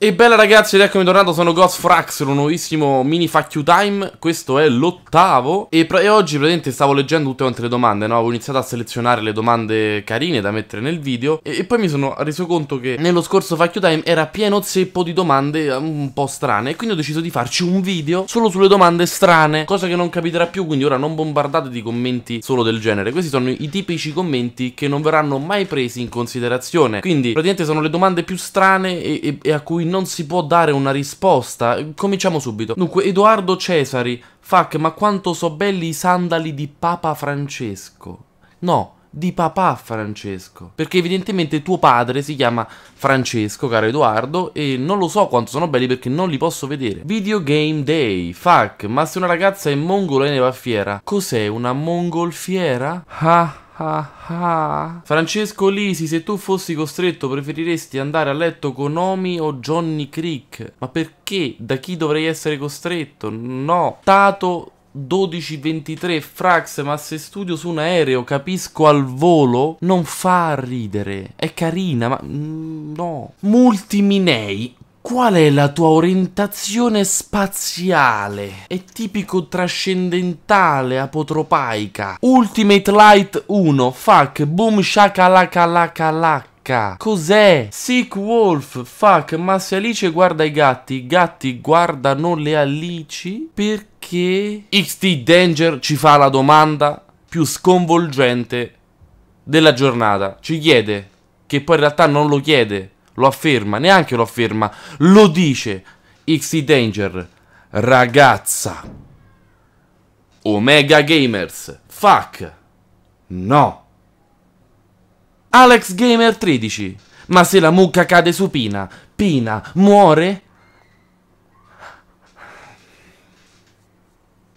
E bella ragazzi, ed eccomi tornato, sono Ghostfrax, un nuovissimo mini fuck you time, questo è l'ottavo e, e, oggi praticamente stavo leggendo tutte quante le domande, no? Avevo iniziato a selezionare le domande carine da mettere nel video e, e poi mi sono reso conto che nello scorso fuck you time era pieno zeppo di domande eh, un po' strane e quindi ho deciso di farci un video solo sulle domande strane, cosa che non capiterà più, quindi ora non bombardate di commenti solo del genere, questi sono i tipici commenti che non verranno mai presi in considerazione, quindi praticamente sono le domande più strane e, e a cui non si può dare una risposta. Cominciamo subito. Dunque, Edoardo Cesari, fuck, ma quanto so belli i sandali di Papa Francesco. No, di papà Francesco. Perché evidentemente tuo padre si chiama Francesco, caro Edoardo, e non lo so quanto sono belli perché non li posso vedere. Videogame Day. Fuck, ma se una ragazza è mongola e ne va fiera, cos'è una mongolfiera? Ah. Ah, ah. Francesco Lisi, se tu fossi costretto preferiresti andare a letto con Omi o Johnny Creek? Ma perché? Da chi dovrei essere costretto? No. Tato 1223 Frax ma se studio su un aereo capisco al volo non fa ridere è carina ma mm, no Multiminei Qual è la tua orientazione spaziale? È tipico trascendentale, apotropaica. Ultimate Light 1, fuck, boom shakalaka Cos'è? Sick Wolf. Fuck, ma se Alice guarda i gatti, i gatti guardano le Alici? Perché? XT Danger ci fa la domanda più sconvolgente della giornata. Ci chiede, che poi in realtà non lo chiede, lo afferma, neanche lo afferma, lo dice XT Danger, ragazza, Omega Gamers, fuck, no. Alex Gamer 13, ma se la mucca cade su Pina, Pina muore?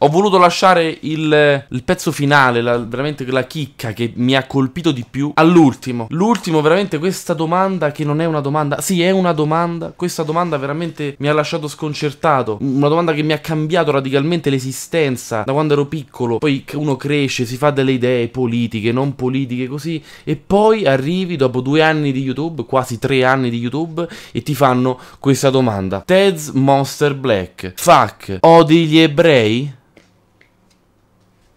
Ho voluto lasciare il, il pezzo finale, la, veramente la chicca che mi ha colpito di più all'ultimo. L'ultimo, veramente, questa domanda che non è una domanda. Sì, è una domanda. Questa domanda veramente mi ha lasciato sconcertato. Una domanda che mi ha cambiato radicalmente l'esistenza da quando ero piccolo. Poi uno cresce, si fa delle idee politiche, non politiche, così. E poi arrivi dopo due anni di YouTube, quasi tre anni di YouTube, e ti fanno questa domanda. Ted's Monster Black. Fuck, odi gli ebrei?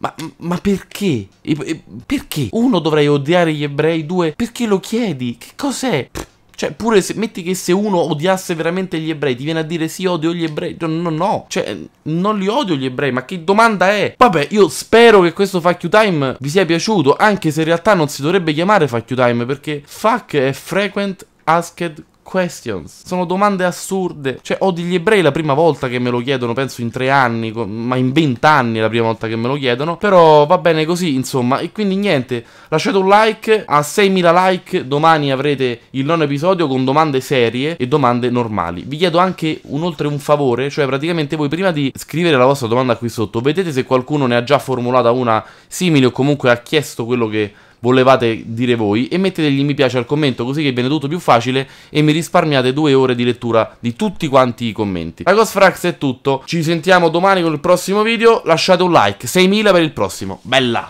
Ma, ma perché? Perché? Uno, dovrei odiare gli ebrei, due, perché lo chiedi? Che cos'è? Cioè, pure se, metti che se uno odiasse veramente gli ebrei, ti viene a dire sì, odio gli ebrei. No, no, no. Cioè, non li odio gli ebrei, ma che domanda è? Vabbè, io spero che questo Fuck You Time vi sia piaciuto, anche se in realtà non si dovrebbe chiamare Fuck You Time, perché fuck è frequent asked questions. Sono domande assurde. Cioè, ho degli ebrei la prima volta che me lo chiedono, penso in tre anni, ma in vent'anni la prima volta che me lo chiedono. Però va bene così, insomma. E quindi niente, lasciate un like, a 6.000 like domani avrete il nono episodio con domande serie e domande normali. Vi chiedo anche un, oltre un favore, cioè praticamente voi prima di scrivere la vostra domanda qui sotto, vedete se qualcuno ne ha già formulata una simile o comunque ha chiesto quello che volevate dire voi e mettetegli mi piace al commento così che viene tutto più facile e mi risparmiate due ore di lettura di tutti quanti i commenti. Da Cosfrax è tutto, ci sentiamo domani con il prossimo video, lasciate un like, 6.000 per il prossimo, bella!